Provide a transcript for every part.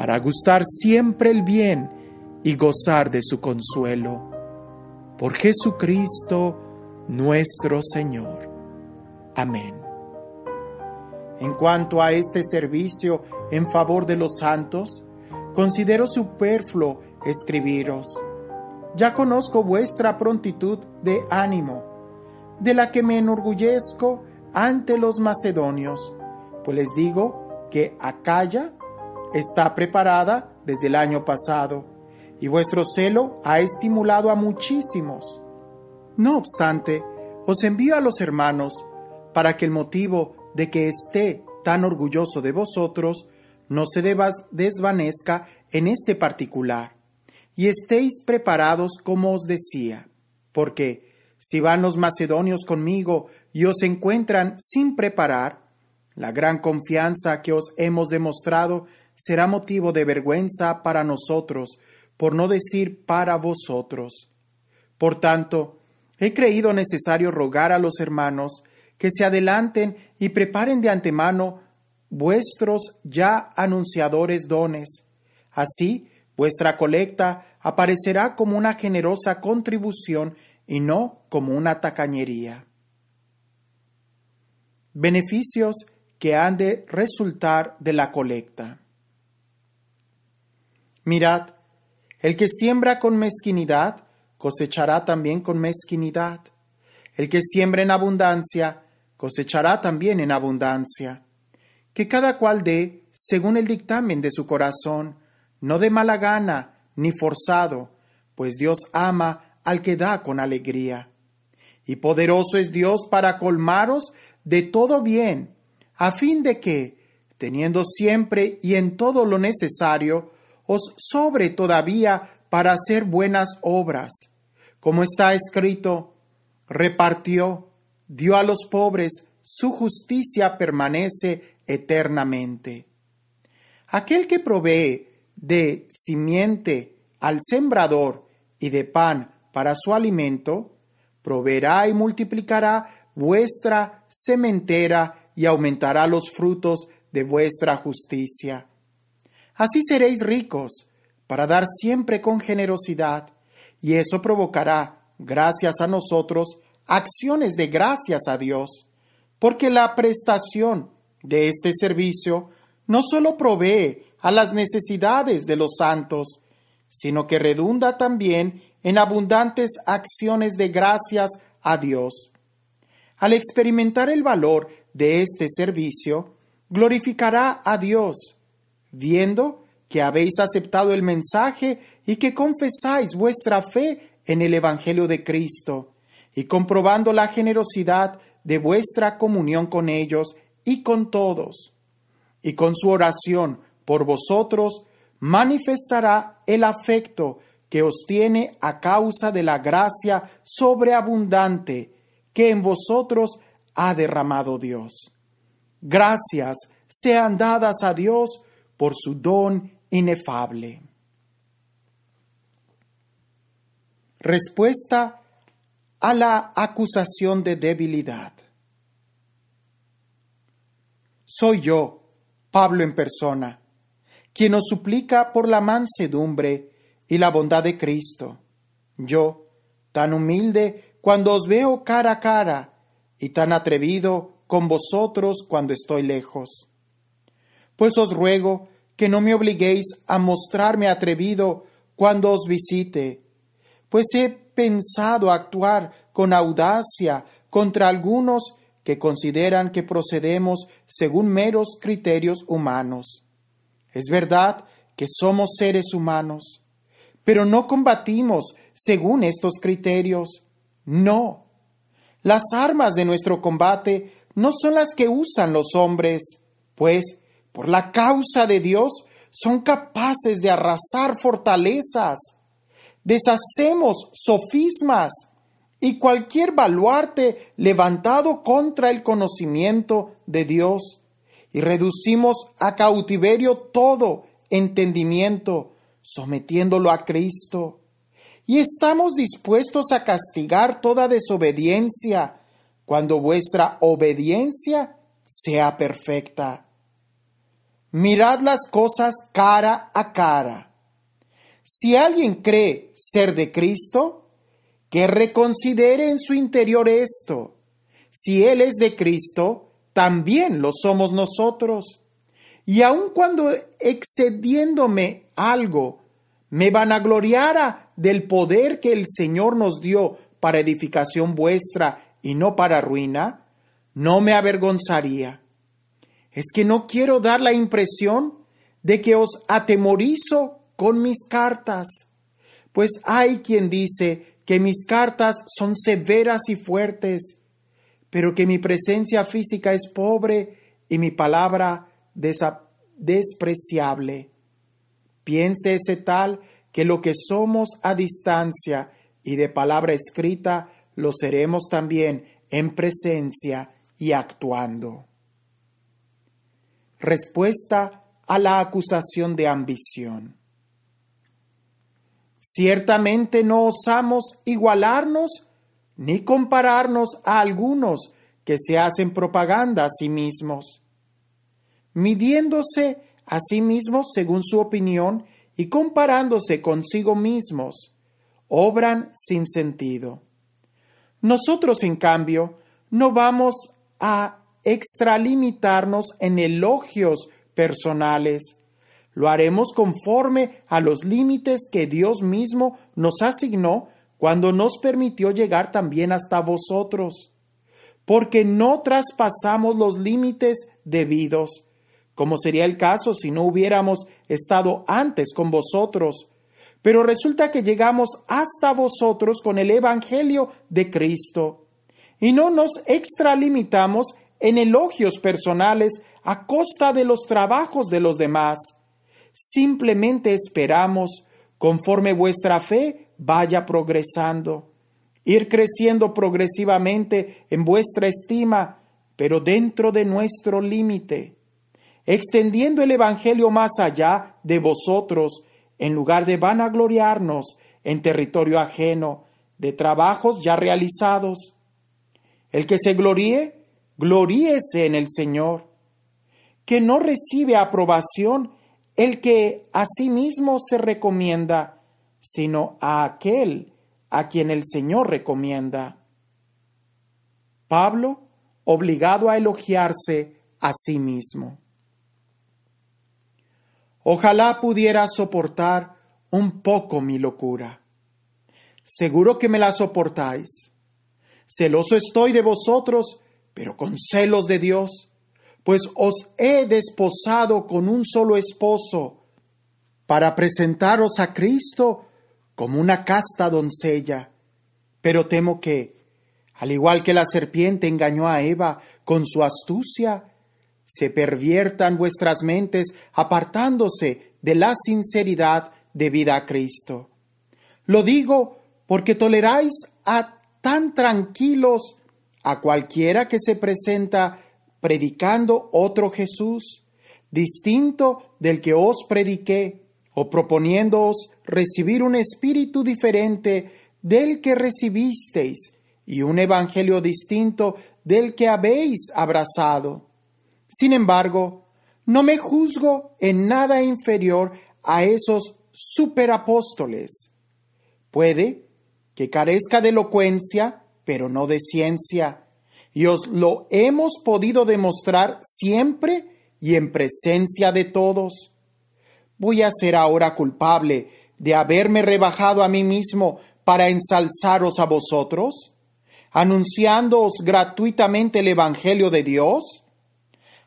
para gustar siempre el bien y gozar de su consuelo. Por Jesucristo nuestro Señor. Amén. En cuanto a este servicio en favor de los santos, considero superfluo escribiros. Ya conozco vuestra prontitud de ánimo, de la que me enorgullezco ante los macedonios, pues les digo que acalla está preparada desde el año pasado, y vuestro celo ha estimulado a muchísimos. No obstante, os envío a los hermanos, para que el motivo de que esté tan orgulloso de vosotros no se desvanezca en este particular, y estéis preparados como os decía, porque si van los macedonios conmigo y os encuentran sin preparar, la gran confianza que os hemos demostrado será motivo de vergüenza para nosotros, por no decir para vosotros. Por tanto, he creído necesario rogar a los hermanos que se adelanten y preparen de antemano vuestros ya anunciadores dones. Así, vuestra colecta aparecerá como una generosa contribución y no como una tacañería. Beneficios que han de resultar de la colecta. Mirad, el que siembra con mezquinidad, cosechará también con mezquinidad. El que siembra en abundancia, cosechará también en abundancia. Que cada cual dé según el dictamen de su corazón, no de mala gana ni forzado, pues Dios ama al que da con alegría. Y poderoso es Dios para colmaros de todo bien, a fin de que, teniendo siempre y en todo lo necesario, os sobre todavía para hacer buenas obras. Como está escrito, repartió, dio a los pobres, su justicia permanece eternamente. Aquel que provee de simiente al sembrador y de pan para su alimento, proveerá y multiplicará vuestra sementera y aumentará los frutos de vuestra justicia. Así seréis ricos, para dar siempre con generosidad, y eso provocará, gracias a nosotros, acciones de gracias a Dios, porque la prestación de este servicio no solo provee a las necesidades de los santos, sino que redunda también en abundantes acciones de gracias a Dios. Al experimentar el valor de este servicio, glorificará a Dios viendo que habéis aceptado el mensaje y que confesáis vuestra fe en el Evangelio de Cristo, y comprobando la generosidad de vuestra comunión con ellos y con todos, y con su oración por vosotros, manifestará el afecto que os tiene a causa de la gracia sobreabundante que en vosotros ha derramado Dios. Gracias sean dadas a Dios por su don inefable. Respuesta a la acusación de debilidad. Soy yo, Pablo en persona, quien os suplica por la mansedumbre y la bondad de Cristo. Yo, tan humilde cuando os veo cara a cara y tan atrevido con vosotros cuando estoy lejos. Pues os ruego que no me obliguéis a mostrarme atrevido cuando os visite, pues he pensado actuar con audacia contra algunos que consideran que procedemos según meros criterios humanos. Es verdad que somos seres humanos, pero no combatimos según estos criterios. No. Las armas de nuestro combate no son las que usan los hombres, pues por la causa de Dios, son capaces de arrasar fortalezas. Deshacemos sofismas y cualquier baluarte levantado contra el conocimiento de Dios y reducimos a cautiverio todo entendimiento, sometiéndolo a Cristo. Y estamos dispuestos a castigar toda desobediencia cuando vuestra obediencia sea perfecta. Mirad las cosas cara a cara. Si alguien cree ser de Cristo, que reconsidere en su interior esto. Si Él es de Cristo, también lo somos nosotros. Y aun cuando excediéndome algo, me vanagloriara del poder que el Señor nos dio para edificación vuestra y no para ruina, no me avergonzaría es que no quiero dar la impresión de que os atemorizo con mis cartas, pues hay quien dice que mis cartas son severas y fuertes, pero que mi presencia física es pobre y mi palabra despreciable. Piense ese tal que lo que somos a distancia y de palabra escrita, lo seremos también en presencia y actuando respuesta a la acusación de ambición. Ciertamente no osamos igualarnos ni compararnos a algunos que se hacen propaganda a sí mismos, midiéndose a sí mismos según su opinión y comparándose consigo mismos, obran sin sentido. Nosotros, en cambio, no vamos a extralimitarnos en elogios personales. Lo haremos conforme a los límites que Dios mismo nos asignó cuando nos permitió llegar también hasta vosotros, porque no traspasamos los límites debidos, como sería el caso si no hubiéramos estado antes con vosotros. Pero resulta que llegamos hasta vosotros con el Evangelio de Cristo, y no nos extralimitamos en elogios personales a costa de los trabajos de los demás. Simplemente esperamos conforme vuestra fe vaya progresando, ir creciendo progresivamente en vuestra estima, pero dentro de nuestro límite, extendiendo el Evangelio más allá de vosotros, en lugar de vanagloriarnos en territorio ajeno de trabajos ya realizados. El que se gloríe, gloríese en el Señor, que no recibe aprobación el que a sí mismo se recomienda, sino a aquel a quien el Señor recomienda. Pablo, obligado a elogiarse a sí mismo. Ojalá pudiera soportar un poco mi locura. Seguro que me la soportáis. Celoso estoy de vosotros pero con celos de Dios, pues os he desposado con un solo esposo, para presentaros a Cristo como una casta doncella. Pero temo que, al igual que la serpiente engañó a Eva con su astucia, se perviertan vuestras mentes apartándose de la sinceridad debida a Cristo. Lo digo porque toleráis a tan tranquilos a cualquiera que se presenta predicando otro Jesús, distinto del que os prediqué, o proponiéndoos recibir un espíritu diferente del que recibisteis, y un evangelio distinto del que habéis abrazado. Sin embargo, no me juzgo en nada inferior a esos superapóstoles. Puede que carezca de elocuencia, pero no de ciencia, y os lo hemos podido demostrar siempre y en presencia de todos. Voy a ser ahora culpable de haberme rebajado a mí mismo para ensalzaros a vosotros, anunciándoos gratuitamente el Evangelio de Dios?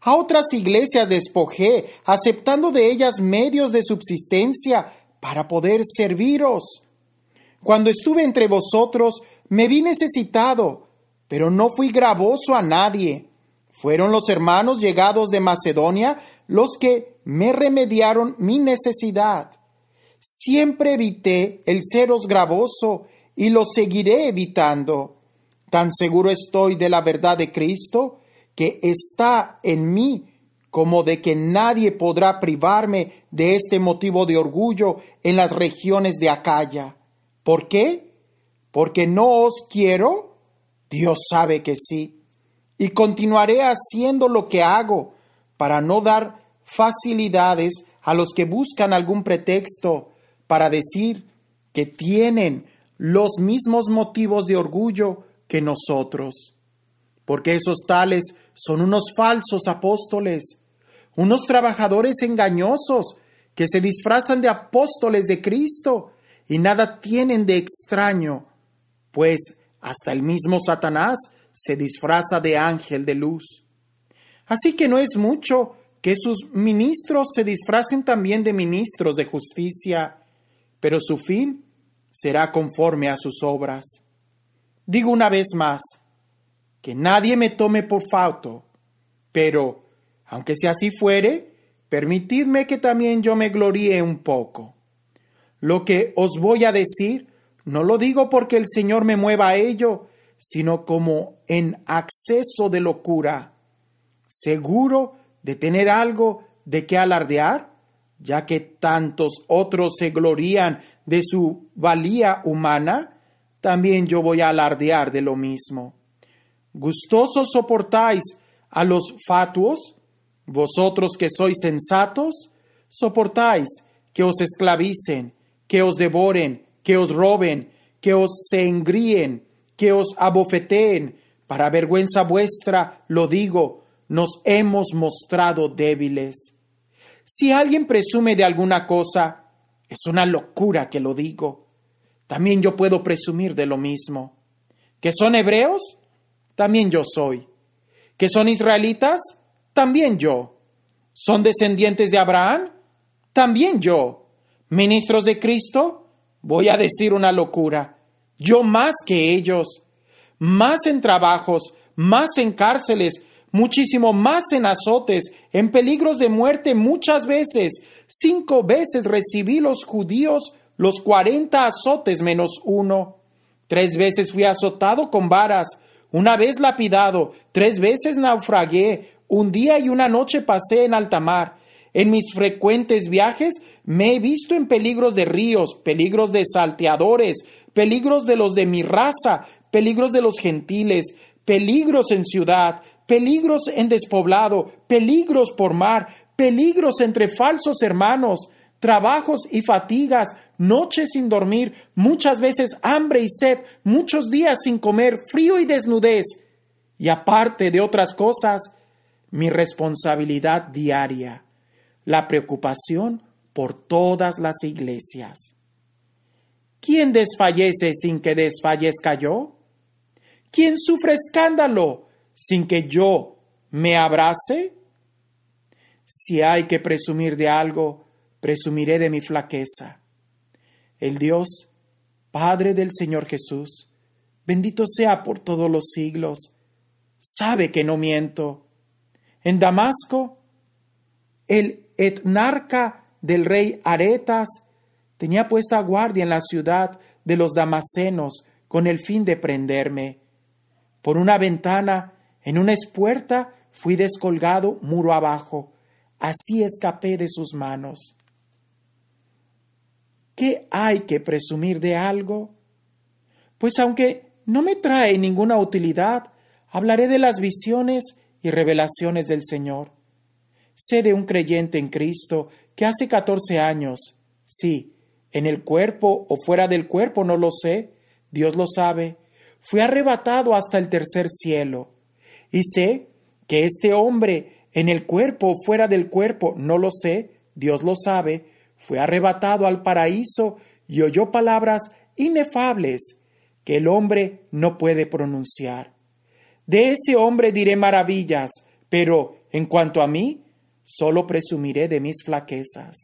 A otras iglesias despojé, aceptando de ellas medios de subsistencia para poder serviros. Cuando estuve entre vosotros, me vi necesitado, pero no fui gravoso a nadie. Fueron los hermanos llegados de Macedonia los que me remediaron mi necesidad. Siempre evité el seros gravoso y lo seguiré evitando. Tan seguro estoy de la verdad de Cristo que está en mí como de que nadie podrá privarme de este motivo de orgullo en las regiones de Acaya. ¿Por qué? porque no os quiero, Dios sabe que sí, y continuaré haciendo lo que hago para no dar facilidades a los que buscan algún pretexto para decir que tienen los mismos motivos de orgullo que nosotros, porque esos tales son unos falsos apóstoles, unos trabajadores engañosos que se disfrazan de apóstoles de Cristo y nada tienen de extraño pues hasta el mismo Satanás se disfraza de ángel de luz. Así que no es mucho que sus ministros se disfracen también de ministros de justicia, pero su fin será conforme a sus obras. Digo una vez más, que nadie me tome por falto, pero, aunque si así fuere, permitidme que también yo me gloríe un poco. Lo que os voy a decir no lo digo porque el Señor me mueva a ello, sino como en acceso de locura, seguro de tener algo de qué alardear, ya que tantos otros se glorían de su valía humana, también yo voy a alardear de lo mismo. Gustosos soportáis a los fatuos, vosotros que sois sensatos, soportáis que os esclavicen, que os devoren, que os roben, que os se engríen, que os abofeteen, para vergüenza vuestra, lo digo, nos hemos mostrado débiles. Si alguien presume de alguna cosa, es una locura que lo digo. También yo puedo presumir de lo mismo. ¿Que son hebreos? También yo soy. ¿Que son israelitas? También yo. ¿Son descendientes de Abraham? También yo. ¿Ministros de Cristo? voy a decir una locura, yo más que ellos, más en trabajos, más en cárceles, muchísimo más en azotes, en peligros de muerte muchas veces. Cinco veces recibí los judíos los cuarenta azotes menos uno. Tres veces fui azotado con varas, una vez lapidado, tres veces naufragué, un día y una noche pasé en alta mar, en mis frecuentes viajes me he visto en peligros de ríos, peligros de salteadores, peligros de los de mi raza, peligros de los gentiles, peligros en ciudad, peligros en despoblado, peligros por mar, peligros entre falsos hermanos, trabajos y fatigas, noches sin dormir, muchas veces hambre y sed, muchos días sin comer, frío y desnudez. Y aparte de otras cosas, mi responsabilidad diaria la preocupación por todas las iglesias. ¿Quién desfallece sin que desfallezca yo? ¿Quién sufre escándalo sin que yo me abrace? Si hay que presumir de algo, presumiré de mi flaqueza. El Dios, Padre del Señor Jesús, bendito sea por todos los siglos, sabe que no miento. En Damasco, el etnarca del rey Aretas tenía puesta guardia en la ciudad de los Damascenos con el fin de prenderme. Por una ventana, en una espuerta, fui descolgado muro abajo. Así escapé de sus manos. ¿Qué hay que presumir de algo? Pues aunque no me trae ninguna utilidad, hablaré de las visiones y revelaciones del Señor sé de un creyente en Cristo que hace catorce años, sí, en el cuerpo o fuera del cuerpo, no lo sé, Dios lo sabe, fue arrebatado hasta el tercer cielo. Y sé que este hombre, en el cuerpo o fuera del cuerpo, no lo sé, Dios lo sabe, fue arrebatado al paraíso y oyó palabras inefables que el hombre no puede pronunciar. De ese hombre diré maravillas, pero en cuanto a mí, solo presumiré de mis flaquezas.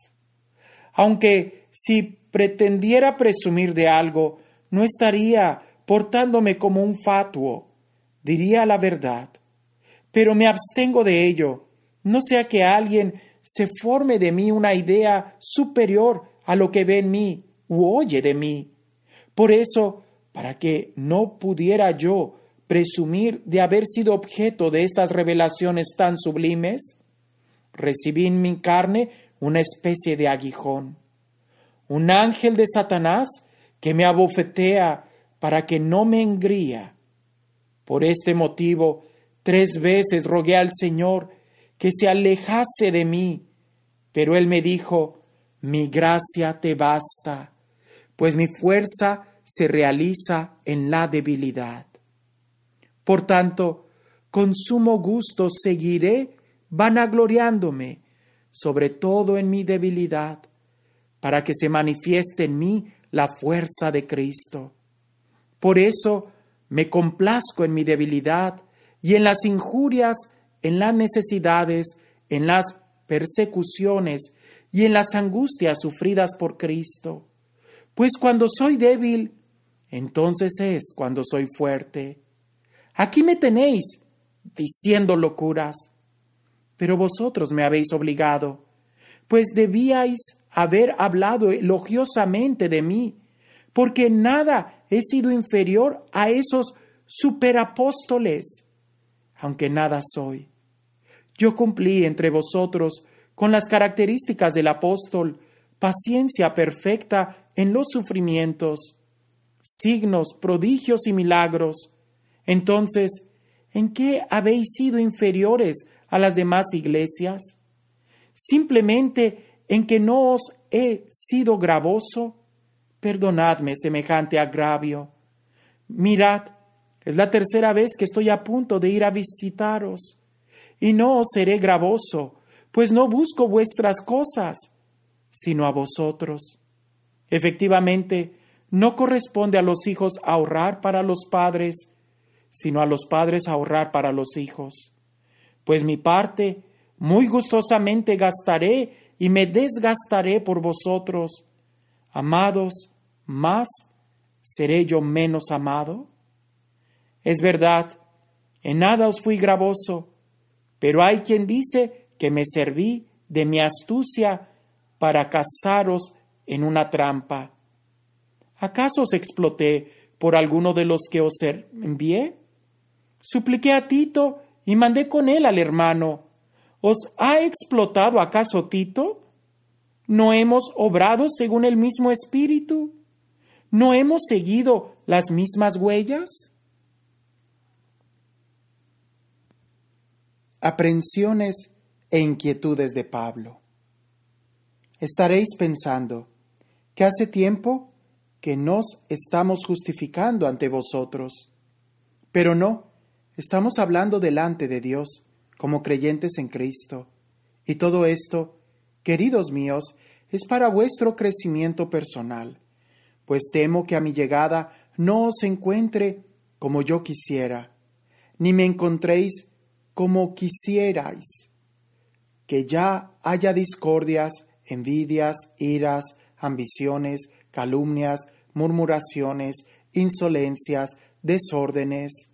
Aunque si pretendiera presumir de algo, no estaría portándome como un fatuo, diría la verdad. Pero me abstengo de ello, no sea que alguien se forme de mí una idea superior a lo que ve en mí u oye de mí. Por eso, para que no pudiera yo presumir de haber sido objeto de estas revelaciones tan sublimes, recibí en mi carne una especie de aguijón, un ángel de Satanás que me abofetea para que no me engría. Por este motivo, tres veces rogué al Señor que se alejase de mí, pero él me dijo, mi gracia te basta, pues mi fuerza se realiza en la debilidad. Por tanto, con sumo gusto seguiré vanagloriándome, sobre todo en mi debilidad, para que se manifieste en mí la fuerza de Cristo. Por eso me complazco en mi debilidad y en las injurias, en las necesidades, en las persecuciones y en las angustias sufridas por Cristo. Pues cuando soy débil, entonces es cuando soy fuerte. Aquí me tenéis diciendo locuras pero vosotros me habéis obligado, pues debíais haber hablado elogiosamente de mí, porque nada he sido inferior a esos superapóstoles, aunque nada soy. Yo cumplí entre vosotros con las características del apóstol, paciencia perfecta en los sufrimientos, signos, prodigios y milagros. Entonces, ¿en qué habéis sido inferiores a las demás iglesias? Simplemente en que no os he sido gravoso, perdonadme semejante agravio. Mirad, es la tercera vez que estoy a punto de ir a visitaros, y no os seré gravoso, pues no busco vuestras cosas, sino a vosotros. Efectivamente, no corresponde a los hijos ahorrar para los padres, sino a los padres ahorrar para los hijos pues mi parte muy gustosamente gastaré y me desgastaré por vosotros. Amados, más seré yo menos amado. Es verdad, en nada os fui gravoso, pero hay quien dice que me serví de mi astucia para cazaros en una trampa. ¿Acaso os exploté por alguno de los que os envié? Supliqué a Tito y mandé con él al hermano. ¿Os ha explotado acaso Tito? ¿No hemos obrado según el mismo espíritu? ¿No hemos seguido las mismas huellas? Aprensiones e inquietudes de Pablo. Estaréis pensando que hace tiempo que nos estamos justificando ante vosotros, pero no Estamos hablando delante de Dios, como creyentes en Cristo. Y todo esto, queridos míos, es para vuestro crecimiento personal, pues temo que a mi llegada no os encuentre como yo quisiera, ni me encontréis como quisierais, que ya haya discordias, envidias, iras, ambiciones, calumnias, murmuraciones, insolencias, desórdenes,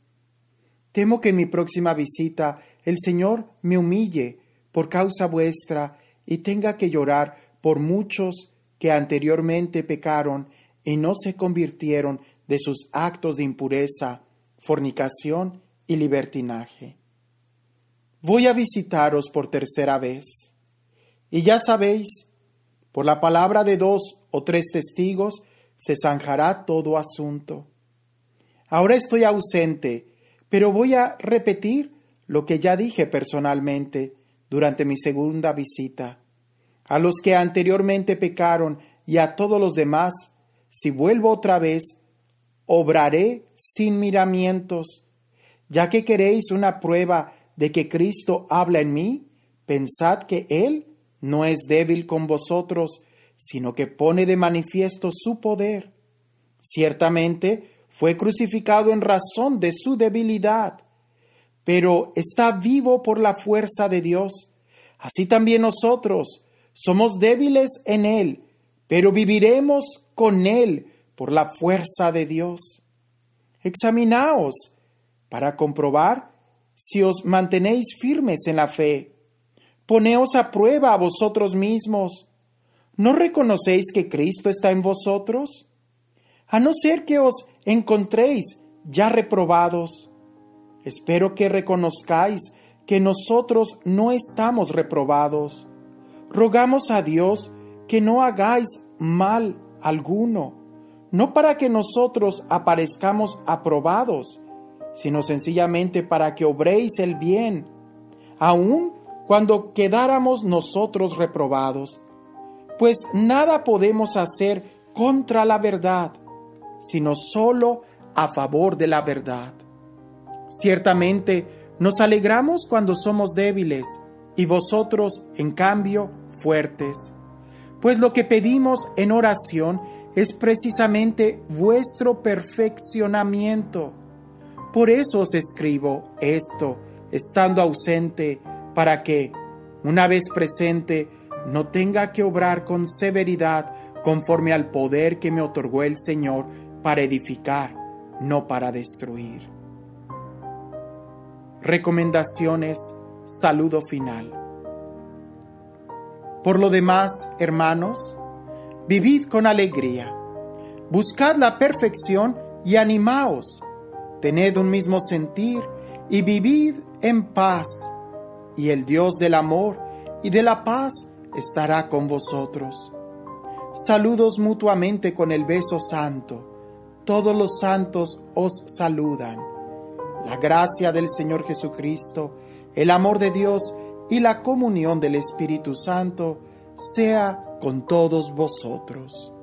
Temo que en mi próxima visita el Señor me humille por causa vuestra y tenga que llorar por muchos que anteriormente pecaron y no se convirtieron de sus actos de impureza, fornicación y libertinaje. Voy a visitaros por tercera vez. Y ya sabéis, por la palabra de dos o tres testigos se zanjará todo asunto. Ahora estoy ausente, pero voy a repetir lo que ya dije personalmente durante mi segunda visita. A los que anteriormente pecaron y a todos los demás, si vuelvo otra vez, obraré sin miramientos, ya que queréis una prueba de que Cristo habla en mí, pensad que Él no es débil con vosotros, sino que pone de manifiesto su poder. Ciertamente, fue crucificado en razón de su debilidad, pero está vivo por la fuerza de Dios. Así también nosotros somos débiles en Él, pero viviremos con Él por la fuerza de Dios. Examinaos para comprobar si os mantenéis firmes en la fe. Poneos a prueba a vosotros mismos. ¿No reconocéis que Cristo está en vosotros? a no ser que os encontréis ya reprobados. Espero que reconozcáis que nosotros no estamos reprobados. Rogamos a Dios que no hagáis mal alguno, no para que nosotros aparezcamos aprobados, sino sencillamente para que obréis el bien, aun cuando quedáramos nosotros reprobados. Pues nada podemos hacer contra la verdad, sino solo a favor de la verdad. Ciertamente nos alegramos cuando somos débiles y vosotros, en cambio, fuertes. Pues lo que pedimos en oración es precisamente vuestro perfeccionamiento. Por eso os escribo esto, estando ausente, para que, una vez presente, no tenga que obrar con severidad conforme al poder que me otorgó el Señor para edificar, no para destruir. Recomendaciones, saludo final. Por lo demás, hermanos, vivid con alegría, buscad la perfección y animaos, tened un mismo sentir y vivid en paz, y el Dios del amor y de la paz estará con vosotros. Saludos mutuamente con el beso santo todos los santos os saludan. La gracia del Señor Jesucristo, el amor de Dios y la comunión del Espíritu Santo sea con todos vosotros.